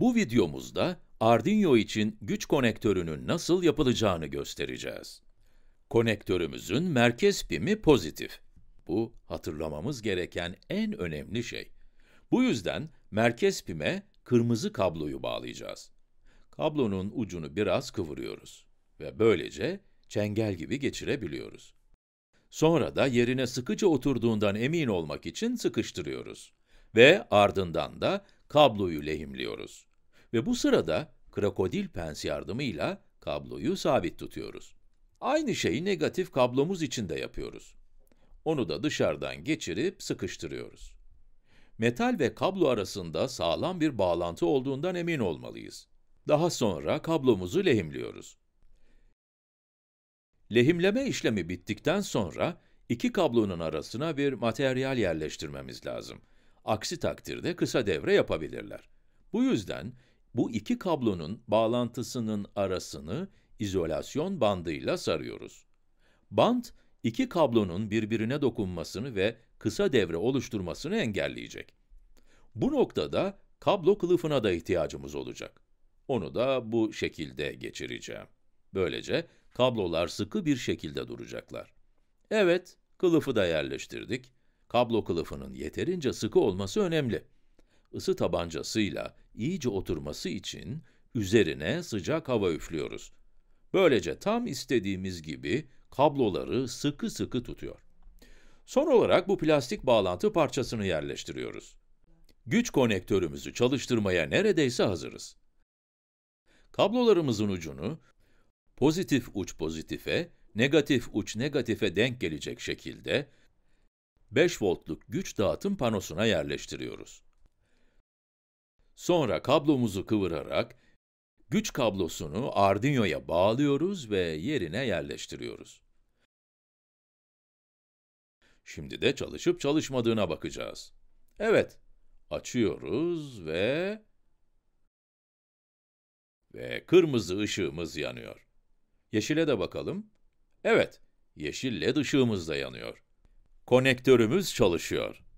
Bu videomuzda Arduino için güç konektörünün nasıl yapılacağını göstereceğiz. Konektörümüzün merkez pimi pozitif. Bu hatırlamamız gereken en önemli şey. Bu yüzden merkez pime kırmızı kabloyu bağlayacağız. Kablonun ucunu biraz kıvırıyoruz ve böylece çengel gibi geçirebiliyoruz. Sonra da yerine sıkıca oturduğundan emin olmak için sıkıştırıyoruz ve ardından da kabloyu lehimliyoruz ve bu sırada krokodil pens yardımıyla kabloyu sabit tutuyoruz. Aynı şeyi negatif kablomuz için de yapıyoruz. Onu da dışarıdan geçirip sıkıştırıyoruz. Metal ve kablo arasında sağlam bir bağlantı olduğundan emin olmalıyız. Daha sonra kablomuzu lehimliyoruz. Lehimleme işlemi bittikten sonra iki kablonun arasına bir materyal yerleştirmemiz lazım. Aksi takdirde kısa devre yapabilirler. Bu yüzden bu iki kablonun bağlantısının arasını izolasyon bandıyla sarıyoruz. Bant, iki kablonun birbirine dokunmasını ve kısa devre oluşturmasını engelleyecek. Bu noktada kablo kılıfına da ihtiyacımız olacak. Onu da bu şekilde geçireceğim. Böylece kablolar sıkı bir şekilde duracaklar. Evet, kılıfı da yerleştirdik. Kablo kılıfının yeterince sıkı olması önemli ısı tabancasıyla iyice oturması için üzerine sıcak hava üflüyoruz. Böylece tam istediğimiz gibi kabloları sıkı sıkı tutuyor. Son olarak bu plastik bağlantı parçasını yerleştiriyoruz. Güç konektörümüzü çalıştırmaya neredeyse hazırız. Kablolarımızın ucunu pozitif uç pozitife, negatif uç negatife denk gelecek şekilde 5 voltluk güç dağıtım panosuna yerleştiriyoruz. Sonra kablomuzu kıvırarak güç kablosunu Arduino'ya bağlıyoruz ve yerine yerleştiriyoruz. Şimdi de çalışıp çalışmadığına bakacağız. Evet, açıyoruz ve... Ve kırmızı ışığımız yanıyor. Yeşile de bakalım. Evet, yeşil led ışığımız da yanıyor. Konektörümüz çalışıyor.